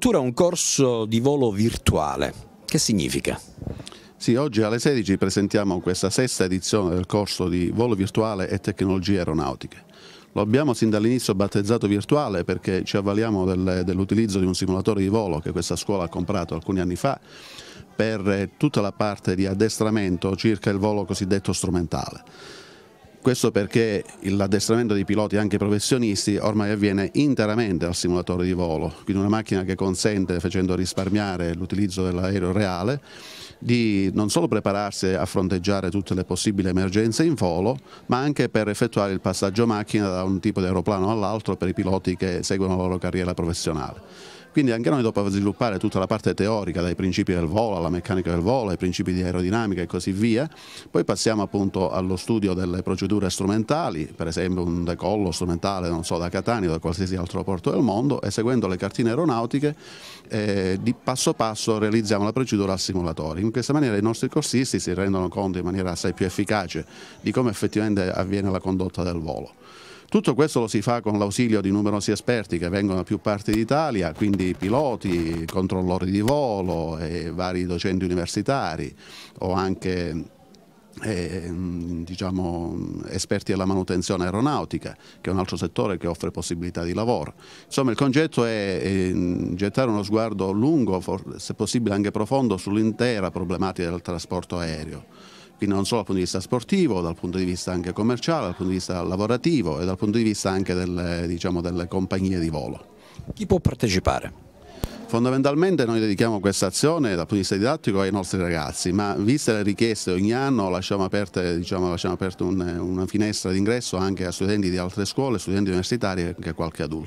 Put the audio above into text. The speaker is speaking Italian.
Addirittura un corso di volo virtuale, che significa? Sì, oggi alle 16 presentiamo questa sesta edizione del corso di volo virtuale e tecnologie aeronautiche. Lo abbiamo sin dall'inizio battezzato virtuale perché ci avvaliamo del, dell'utilizzo di un simulatore di volo che questa scuola ha comprato alcuni anni fa per eh, tutta la parte di addestramento circa il volo cosiddetto strumentale. Questo perché l'addestramento dei piloti anche professionisti ormai avviene interamente al simulatore di volo, quindi una macchina che consente, facendo risparmiare l'utilizzo dell'aereo reale, di non solo prepararsi a fronteggiare tutte le possibili emergenze in volo, ma anche per effettuare il passaggio macchina da un tipo di aeroplano all'altro per i piloti che seguono la loro carriera professionale. Quindi anche noi dopo sviluppare tutta la parte teorica, dai principi del volo alla meccanica del volo, ai principi di aerodinamica e così via, poi passiamo appunto allo studio delle procedure strumentali, per esempio un decollo strumentale, non so, da Catania o da qualsiasi altro porto del mondo e seguendo le cartine aeronautiche eh, di passo passo realizziamo la procedura al simulatore. In questa maniera i nostri corsisti si rendono conto in maniera assai più efficace di come effettivamente avviene la condotta del volo. Tutto questo lo si fa con l'ausilio di numerosi esperti che vengono da più parti d'Italia, quindi piloti, controllori di volo e vari docenti universitari o anche e, ehm, diciamo, esperti alla manutenzione aeronautica, che è un altro settore che offre possibilità di lavoro. Insomma, il concetto è, è ehm, gettare uno sguardo lungo, se possibile anche profondo, sull'intera problematica del trasporto aereo quindi non solo dal punto di vista sportivo, dal punto di vista anche commerciale, dal punto di vista lavorativo e dal punto di vista anche delle, diciamo, delle compagnie di volo. Chi può partecipare? Fondamentalmente noi dedichiamo questa azione dal punto di vista didattico ai nostri ragazzi, ma viste le richieste ogni anno lasciamo aperta diciamo, un, una finestra d'ingresso anche a studenti di altre scuole, studenti universitari e anche a qualche adulto.